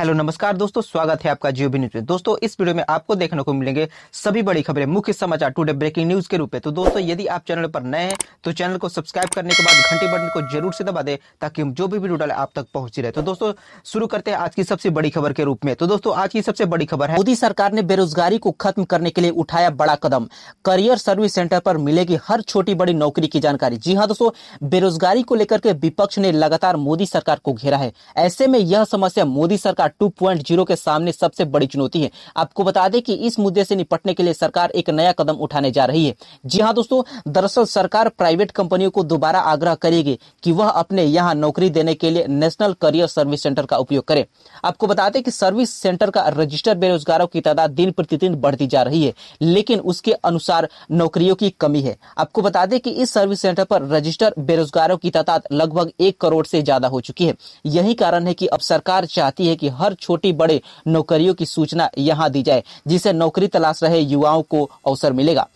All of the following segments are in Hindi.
हेलो नमस्कार दोस्तों स्वागत है आपका जियो न्यूज में दोस्तों इस वीडियो में आपको देखने को मिलेंगे सभी बड़ी खबरें मुख्य समाचार टुडे ब्रेकिंग न्यूज के रूप में तो दोस्तों यदि आप चैनल पर नए हैं तो चैनल को सब्सक्राइब करने के बाद घंटी बटन को जरूर से दबा दे ताकि हम जो भी वीडियो डाले आप तक पहुंच रहे तो दोस्तों शुरू करते हैं आज की सबसे बड़ी खबर के रूप में तो दोस्तों आज की सबसे बड़ी खबर है मोदी सरकार ने बेरोजगारी को खत्म करने के लिए उठाया बड़ा कदम करियर सर्विस सेंटर पर मिलेगी हर छोटी बड़ी नौकरी की जानकारी जी हाँ दोस्तों बेरोजगारी को लेकर के विपक्ष ने लगातार मोदी सरकार को घेरा है ऐसे में यह समस्या मोदी सरकार 2.0 के सामने सबसे बड़ी चुनौती है आपको बता दें कि इस मुद्दे से निपटने के लिए सरकार एक नया कदम उठाने जा रही है जी हाँ दोस्तों दरअसल सरकार प्राइवेट कंपनियों को दोबारा आग्रह करेगी कि वह अपने यहाँ नौकरी देने के लिए नेशनल करियर सर्विस सेंटर का उपयोग करे आपको बता दें कि सर्विस सेंटर का रजिस्टर बेरोजगारों की तादाद दिन प्रतिदिन बढ़ती जा रही है लेकिन उसके अनुसार नौकरियों की कमी है आपको बता दें कि इस सर्विस सेंटर पर रजिस्टर बेरोजगारों की तादाद लगभग एक करोड़ से ज्यादा हो चुकी है यही कारण है कि अब सरकार चाहती है कि हर छोटी बड़े नौकरियों की सूचना यहाँ दी जाए जिससे नौकरी तलाश रहे युवाओं को अवसर मिलेगा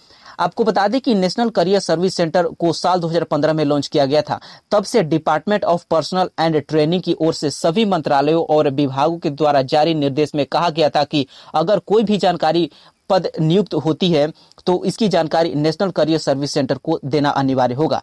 आपको बता दें कि नेशनल करियर सर्विस सेंटर को साल 2015 में लॉन्च किया गया था तब से department of personnel and training की ओर से सभी मंत्रालयों और विभागों के द्वारा जारी निर्देश में कहा गया था कि अगर कोई भी जानकारी पद नियुक्त होती है तो इसकी जानकारी नेशनल करियर सर्विस सेंटर को देना अनिवार्य होगा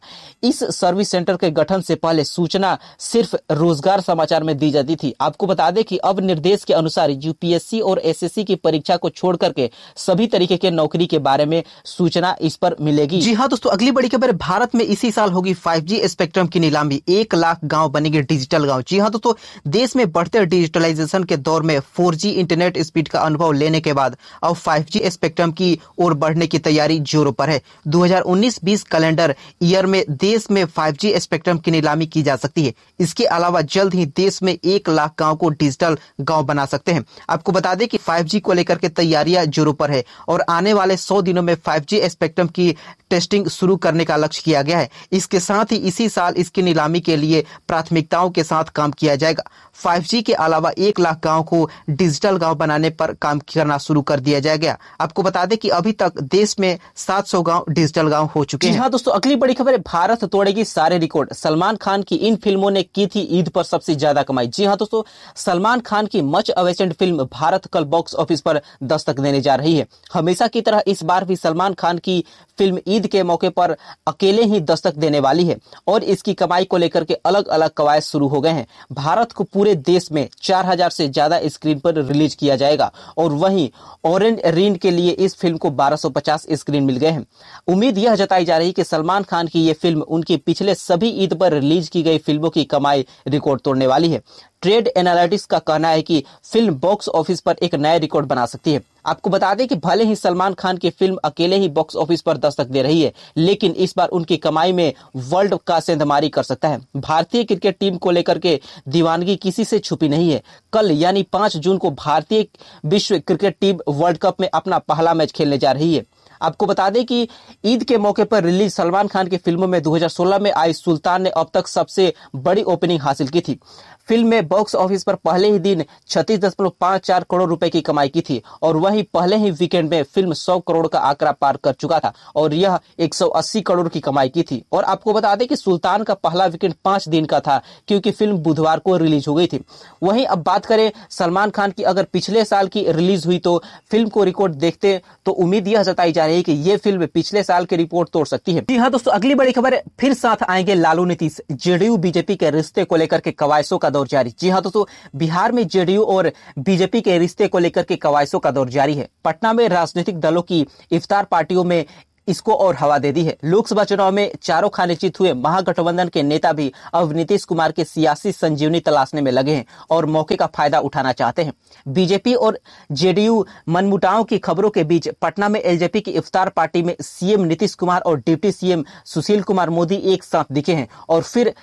इस सर्विस सेंटर के गठन से पहले सूचना सिर्फ रोजगार समाचार में दी जाती थी आपको बता दें कि अब निर्देश के अनुसार यूपीएससी और एसएससी की परीक्षा को छोड़ करके सभी तरीके के नौकरी के बारे में सूचना इस पर मिलेगी जी हाँ दोस्तों अगली बड़ी खबर भारत में इसी साल होगी फाइव स्पेक्ट्रम की नीलामी एक लाख गाँव बनेंगे डिजिटल गाँव जी हाँ दोस्तों देश में बढ़ते डिजिटलाइजेशन के दौर में फोर इंटरनेट स्पीड का अनुभव लेने के बाद अब फाइव जी स्पेक्ट्रम की ओर बढ़ने की तैयारी जोरों पर है 2019-20 कैलेंडर ईयर में देश में 5G स्पेक्ट्रम की नीलामी की जा सकती है इसके अलावा जल्द ही देश में एक लाख गांव को डिजिटल गांव बना सकते हैं आपको बता दें कि 5G को लेकर के तैयारियां जोरों पर है और आने वाले सौ दिनों में फाइव स्पेक्ट्रम की टेस्टिंग शुरू करने का लक्ष्य किया गया है इसके साथ ही इसी साल इसकी नीलामी के लिए प्राथमिकताओं के साथ काम किया जाएगा 5G के अलावा एक लाख गांव को डिजिटल गांव बनाने पर काम करना शुरू कर दिया जाएगा आपको बता दें कि अभी तक देश में 700 गांव डिजिटल गांव हो चुके हैं हाँ दोस्तों अगली बड़ी खबर है भारत तोड़ेगी सारे रिकॉर्ड सलमान खान की इन फिल्मों ने की थी ईद पर सबसे ज्यादा कमाई जी हाँ दोस्तों सलमान खान की मच अवेसेंट फिल्म भारत कल बॉक्स ऑफिस पर दस्तक देने जा रही है हमेशा की तरह इस बार भी सलमान खान की फिल्म ईद के मौके पर अकेले ही दस्तक देने वाली है और इसकी कमाई को लेकर के अलग अलग कवायद शुरू हो गए हैं भारत को पूरे देश में 4000 से ज्यादा स्क्रीन पर रिलीज किया जाएगा और वहीं ऑरेंज रीन स्क्रीन के लिए इस फिल्म को 1250 स्क्रीन मिल गए हैं उम्मीद यह जताई जा रही कि सलमान खान की यह फिल्म उनकी पिछले सभी ईद पर रिलीज की गई फिल्मों की कमाई रिकॉर्ड तोड़ने वाली है ट्रेड एनालिटिक्स का कहना है कि फिल्म बॉक्स ऑफिस पर एक नया रिकॉर्ड बना सकती है आपको बता दें कि भले ही सलमान खान की फिल्म अकेले ही बॉक्स ऑफिस पर दस्तक दे रही है लेकिन इस बार उनकी कमाई में वर्ल्ड का सेंधमारी कर सकता है भारतीय क्रिकेट टीम को लेकर के दीवानगी किसी से छुपी नहीं है कल यानी पांच जून को भारतीय विश्व क्रिकेट टीम वर्ल्ड कप में अपना पहला मैच खेलने जा रही है आपको बता दें कि ईद के मौके पर रिलीज सलमान खान की फिल्मों में 2016 में आई सुल्तान ने अब तक सबसे बड़ी ओपनिंग हासिल की थी फिल्म में बॉक्स ऑफिस पर पहले ही दिन छत्तीस दशमलव चार करोड़ रुपए की कमाई की थी और वहीं पहले ही वीकेंड में फिल्म सौ करोड़ का आंकड़ा पार कर चुका था और यह 180 करोड़ की कमाई की थी और आपको बता दें कि सुल्तान का पहला वीकेंड पांच दिन का था क्योंकि फिल्म बुधवार को रिलीज हो गई थी वहीं अब बात करें सलमान खान की अगर पिछले साल की रिलीज हुई तो फिल्म को रिकॉर्ड देखते तो उम्मीद यह जताई जा रही हैं कि ये फिल्म पिछले साल की रिपोर्ट तोड़ सकती है जी हाँ दोस्तों अगली बड़ी खबर फिर साथ आएंगे लालू नीतीश जेडीयू बीजेपी के रिश्ते को लेकर के कवायसों का दौर जारी जी हाँ दोस्तों बिहार में जेडीयू और बीजेपी के रिश्ते को लेकर के कवायसों का दौर जारी है पटना में राजनीतिक दलों की इफ्तार पार्टियों में इसको और हवा दे दी है लोकसभा चुनाव में चारों चित हुए महागठबंधन के नेता भी अब नीतीश कुमार के सियासी संजीवनी तलाशने में लगे हैं और मौके का फायदा उठाना चाहते हैं बीजेपी और जेडीयू मनमुटाओं की खबरों के बीच पटना में एलजेपी की इफ्तार पार्टी में सीएम नीतीश कुमार और डिप्टी सीएम सुशील कुमार मोदी एक साथ दिखे हैं और फिर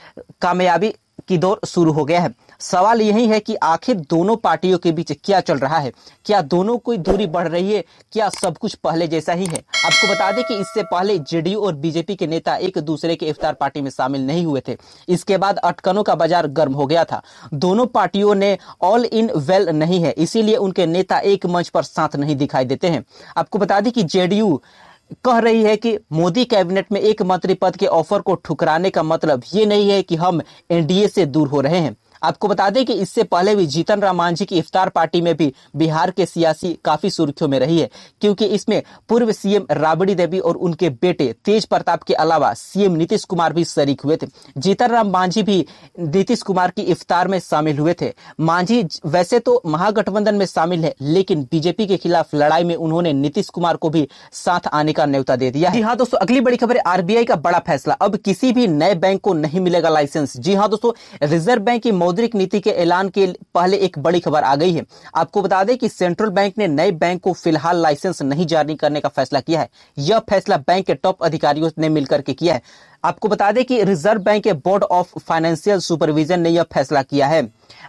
कामयाबी की दौर शुरू हो गया है सवाल यही है कि आखिर दोनों पार्टियों के बीच क्या चल रहा है क्या दोनों कोई दूरी बढ़ रही है क्या सब कुछ पहले जैसा ही है आपको बता दें कि इससे पहले जेडीयू और बीजेपी के नेता एक दूसरे के इफ्तार पार्टी में शामिल नहीं हुए थे इसके बाद अटकनों का बाजार गर्म हो गया था दोनों पार्टियों ने ऑल इन वेल नहीं है इसीलिए उनके नेता एक मंच पर साथ नहीं दिखाई देते हैं आपको बता दें कि जेडीयू कह रही है कि मोदी कैबिनेट में एक मंत्री पद के ऑफर को ठुकराने का मतलब ये नहीं है कि हम एनडीए से दूर हो रहे हैं आपको बता दें कि इससे पहले भी जीतन राम मांझी की इफ्तार पार्टी में भी बिहार के सियासी काफी सुर्खियों में रही है क्योंकि इसमें पूर्व सीएम राबड़ी देवी और उनके बेटे तेज प्रताप के अलावा सीएम नीतीश कुमार भी शरीक हुए थे जीतन राम मांझी भी नीतीश कुमार की इफ्तार में शामिल हुए थे मांझी वैसे तो महागठबंधन में शामिल है लेकिन बीजेपी के खिलाफ लड़ाई में उन्होंने नीतीश कुमार को भी साथ आने का न्यौता दे दिया जी हाँ दोस्तों अगली बड़ी खबर आरबीआई का बड़ा फैसला अब किसी भी नए बैंक को नहीं मिलेगा लाइसेंस जी हाँ दोस्तों रिजर्व बैंक की मौद्रिक नीति के ऐलान के पहले एक बड़ी खबर आ गई है आपको बता दें कि सेंट्रल बैंक ने नए बैंक को फिलहाल लाइसेंस नहीं जारी करने का फैसला किया है यह फैसला बैंक के टॉप अधिकारियों ने मिलकर के किया है आपको बता दें कि रिजर्व बैंक के बोर्ड ऑफ फाइनेंशियल सुपरविजन ने यह फैसला किया है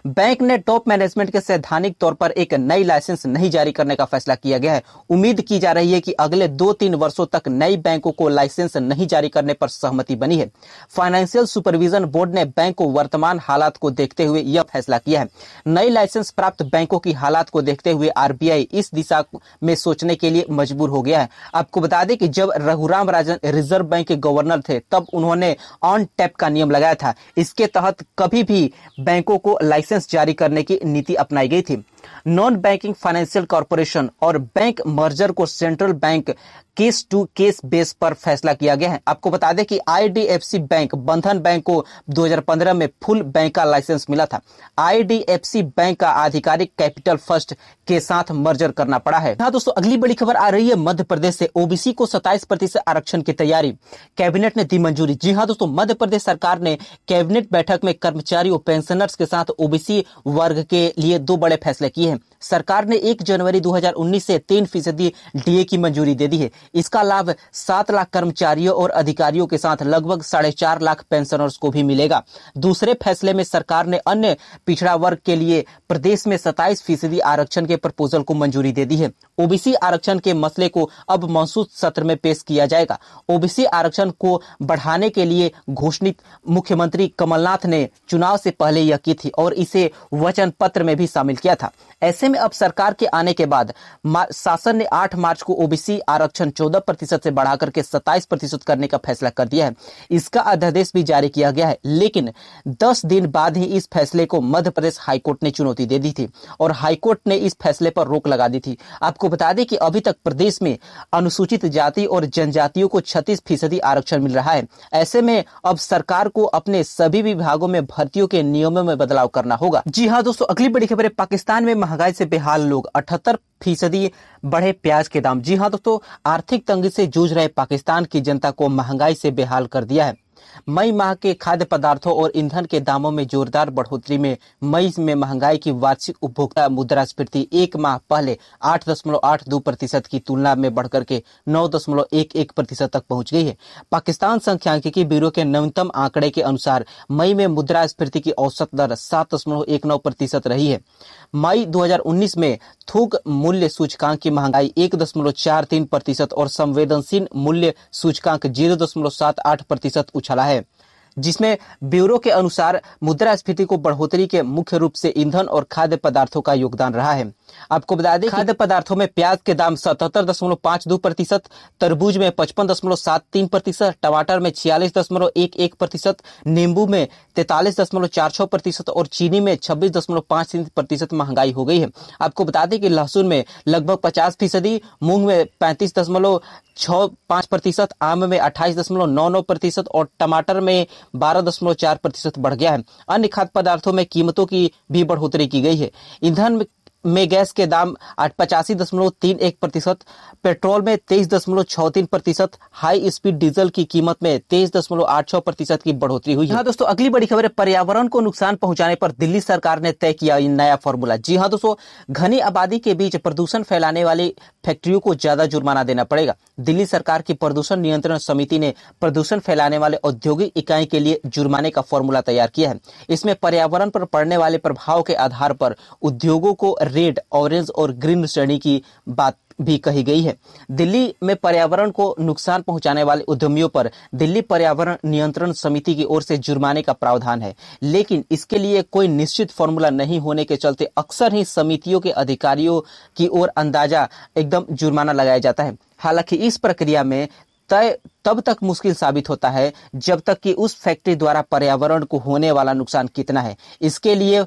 बैंक ने टॉप मैनेजमेंट के सैद्धांतिक तौर पर एक नई लाइसेंस नहीं जारी करने का फैसला किया गया है उम्मीद की जा रही है कि अगले दो तीन वर्षों तक नई बैंकों को लाइसेंस नहीं जारी करने पर सहमति बनी है फाइनेंशियल सुपरविजन बोर्ड ने बैंक को वर्तमान हालात को देखते हुए यह फैसला किया है नई लाइसेंस प्राप्त बैंकों की हालात को देखते हुए आरबीआई इस दिशा में सोचने के लिए मजबूर हो गया है आपको बता दें कि जब रघुराम राजन रिजर्व बैंक के गवर्नर थे तब तब उन्होंने ऑन टैप का नियम लगाया था इसके तहत कभी भी बैंकों को लाइसेंस जारी करने की नीति अपनाई गई थी नॉन बैंकिंग फाइनेंशियल कॉरपोरेशन और बैंक मर्जर को central bank case to case base पर फैसला किया गया है आपको बता दें कि आईडीएफसी बैंक बंधन बैंक को 2015 में फुल बैंक का लाइसेंस मिला था आईडीएफसी बैंक का आधिकारिक कैपिटल फर्स्ट के साथ मर्जर करना पड़ा है हाँ दोस्तों अगली बड़ी खबर आ रही है मध्य प्रदेश से ओबीसी को सताइस प्रतिशत आरक्षण की तैयारी कैबिनेट ने दी मंजूरी जी हाँ दोस्तों मध्य प्रदेश सरकार ने कैबिनेट बैठक में कर्मचारी और पेंशनर्स के साथ ओबीसी वर्ग के लिए दो बड़े फैसले की है सरकार ने 1 जनवरी 2019 से तीन फीसदी डीए की मंजूरी दे दी है इसका लाभ सात लाख कर्मचारियों और अधिकारियों के साथ लगभग साढ़े चार लाख पेंशनर्स को भी मिलेगा दूसरे फैसले में सरकार ने अन्य पिछड़ा वर्ग के लिए प्रदेश में सताइस फीसदी आरक्षण के प्रपोजल को मंजूरी दे दी है ओबीसी आरक्षण के मसले को अब मौसू सत्र में पेश किया जाएगा ओबीसी आरक्षण को बढ़ाने के लिए घोषणित मुख्यमंत्री कमलनाथ ने चुनाव से पहले यह की थी और इसे वचन पत्र में भी शामिल किया था ऐसे में अब सरकार के आने के बाद शासन ने 8 मार्च को ओबीसी आरक्षण 14 प्रतिशत से बढ़ाकर के 27 प्रतिशत करने का फैसला कर दिया है इसका अध्यादेश भी जारी किया गया है लेकिन 10 दिन बाद ही इस फैसले को मध्य प्रदेश हाईकोर्ट ने चुनौती दे दी थी और हाईकोर्ट ने इस फैसले पर रोक लगा दी थी आपको बता दें कि अभी तक प्रदेश में अनुसूचित जाति और जनजातियों को छत्तीस फीसदी आरक्षण मिल रहा है ऐसे में अब सरकार को अपने सभी विभागों में भर्तियों के नियमों में बदलाव करना होगा जी हाँ दोस्तों अगली बड़ी खबर है पाकिस्तान में महंगाई से बेहाल लोग अठहत्तर फीसदी बढ़े प्याज के दाम जी हाँ दोस्तों आर्थिक तंगी से जूझ रहे पाकिस्तान की जनता को महंगाई से बेहाल कर दिया है मई माह के खाद्य पदार्थों और ईंधन के दामों में जोरदार बढ़ोतरी में मई में महंगाई की वार्षिक उपभोक्ता मुद्रास्फीति एक माह पहले आठ दशमलव आठ दो प्रतिशत की तुलना में बढ़कर के नौ दशमलव एक एक प्रतिशत तक पहुंच गई है पाकिस्तान संख्यांकी ब्यूरो के नवीनतम आंकड़े के अनुसार मई में मुद्रास्फीति की औसत दर सात दशमलव एक नौ प्रतिशत रही है मई 2019 में थोक मूल्य सूचकांक की महंगाई एक दशमलव चार तीन प्रतिशत और संवेदनशील मूल्य सूचकांक जीरो दशमलव सात आठ प्रतिशत चला है जिसमें ब्यूरो के अनुसार मुद्रास्फीति को बढ़ोतरी के मुख्य रूप से ईंधन और खाद्य पदार्थों का योगदान रहा है आपको बता दें खाद्य पदार्थों में प्याज के दाम सतहत्तर दशमलव पाँच दो प्रतिशत तरबूज में पचपन दशमलव सात तीन प्रतिशत टमाटर में छियालीस दशमलव एक एक प्रतिशत नींबू में तैतालीस दशमलव चार छः प्रतिशत और चीनी में छब्बीस दशमलव पाँच तीन प्रतिशत महंगाई हो गई है आपको बता दें कि लहसुन में लगभग पचास फीसदी मूंग में पैंतीस दशमलव छः पाँच प्रतिशत आम में अट्ठाईस दशमलव नौ नौ प्रतिशत और टमाटर में बारह दशमलव चार प्रतिशत बढ़ गया है अन्य खाद्य पदार्थों में कीमतों की भी बढ़ोतरी की गई है ईंधन में गैस के दाम पचासी दशमलव तीन एक प्रतिशत पेट्रोल में तेईस दशमलव छः तीन प्रतिशत हाई स्पीड डीजल की कीमत में तेईस दशमलव आठ छः प्रतिशत की बढ़ोतरी हुई है हाँ दोस्तों अगली बड़ी खबर है पर्यावरण को नुकसान पहुंचाने पर दिल्ली सरकार ने तय किया नया फॉर्मूला जी हाँ दोस्तों घनी आबादी के बीच प्रदूषण फैलाने वाली फैक्ट्रियों को ज्यादा जुर्माना देना पड़ेगा दिल्ली सरकार की प्रदूषण नियंत्रण समिति ने प्रदूषण फैलाने वाले औद्योगिक इकाई के लिए जुर्माने का फॉर्मूला तैयार किया है इसमें पर्यावरण पर पड़ने वाले प्रभाव के आधार पर उद्योगों को रेड ऑरेंज और ग्रीन श्रेणी की बात भी कही गई है दिल्ली में पर्यावरण को नुकसान पहुंचाने वाले उद्यमियों पर दिल्ली पर्यावरण नियंत्रण समिति की ओर से जुर्माने का प्रावधान है लेकिन इसके लिए कोई निश्चित फॉर्मूला नहीं होने के चलते अक्सर ही समितियों के अधिकारियों की ओर अंदाजा एकदम जुर्माना लगाया जाता है हालांकि इस प्रक्रिया में तय तब तक मुश्किल साबित होता है जब तक कि उस फैक्ट्री द्वारा पर्यावरण को होने वाला नुकसान कितना है इसके लिए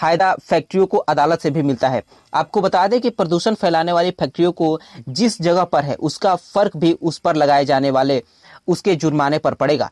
फायदा फैक्ट्रियों को अदालत से भी मिलता है आपको बता दें कि प्रदूषण फैलाने वाली फैक्ट्रियों को जिस जगह पर है उसका फर्क भी उस पर लगाए जाने वाले उसके जुर्माने पर पड़ेगा